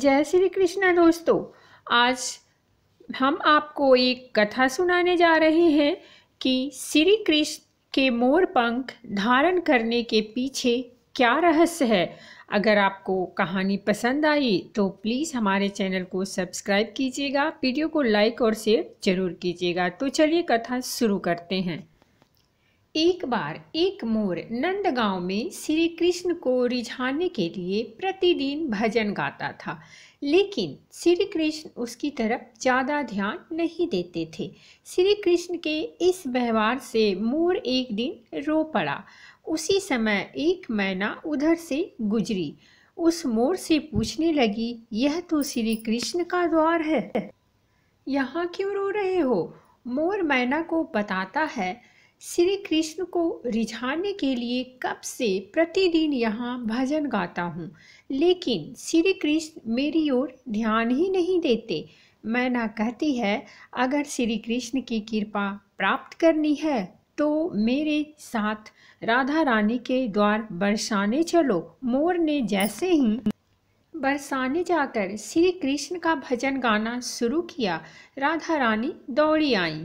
जय श्री कृष्णा दोस्तों आज हम आपको एक कथा सुनाने जा रहे हैं कि श्री कृष्ण के मोर पंख धारण करने के पीछे क्या रहस्य है अगर आपको कहानी पसंद आई तो प्लीज़ हमारे चैनल को सब्सक्राइब कीजिएगा वीडियो को लाइक और शेयर जरूर कीजिएगा तो चलिए कथा शुरू करते हैं एक बार एक मोर नंदगांव में श्री कृष्ण को रिझाने के लिए प्रतिदिन भजन गाता था लेकिन श्री कृष्ण उसकी तरफ ज़्यादा ध्यान नहीं देते थे श्री कृष्ण के इस व्यवहार से मोर एक दिन रो पड़ा उसी समय एक मैना उधर से गुजरी उस मोर से पूछने लगी यह तो श्री कृष्ण का द्वार है यहाँ क्यों रो रहे हो मोर मैना को बताता है श्री कृष्ण को रिझाने के लिए कब से प्रतिदिन यहाँ भजन गाता हूँ लेकिन श्री कृष्ण मेरी ओर ध्यान ही नहीं देते ना कहती है अगर श्री कृष्ण की कृपा प्राप्त करनी है तो मेरे साथ राधा रानी के द्वार बरसाने चलो मोर ने जैसे ही बरसाने जाकर श्री कृष्ण का भजन गाना शुरू किया राधा रानी दौड़ी आई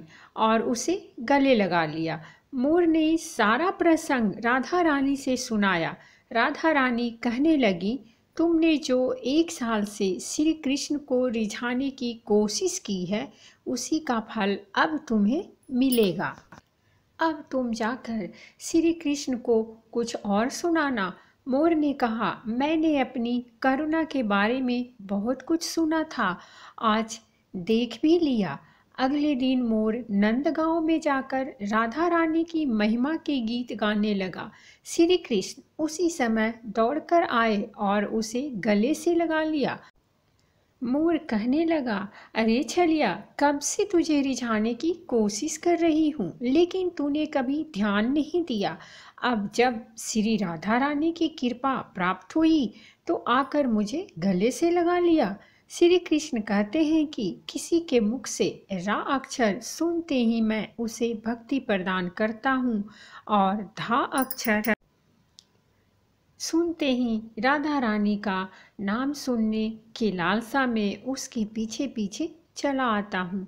और उसे गले लगा लिया मोर ने सारा प्रसंग राधा रानी से सुनाया राधा रानी कहने लगी तुमने जो एक साल से श्री कृष्ण को रिझाने की कोशिश की है उसी का फल अब तुम्हें मिलेगा अब तुम जाकर श्री कृष्ण को कुछ और सुनाना मोर ने कहा मैंने अपनी करुणा के बारे में बहुत कुछ सुना था आज देख भी लिया अगले दिन मोर नंदगांव में जाकर राधा रानी की महिमा के गीत गाने लगा श्री कृष्ण उसी समय दौड़कर आए और उसे गले से लगा लिया मोर कहने लगा अरे छलिया कब से तुझे रिझाने की कोशिश कर रही हूँ लेकिन तूने कभी ध्यान नहीं दिया अब जब श्री राधा रानी की कृपा प्राप्त हुई तो आकर मुझे गले से लगा लिया श्री कृष्ण कहते हैं कि किसी के मुख से रा अक्षर सुनते ही मैं उसे भक्ति प्रदान करता हूँ और धा अक्षर सुनते ही राधा रानी का नाम सुनने के लालसा में उसके पीछे पीछे चला आता हूँ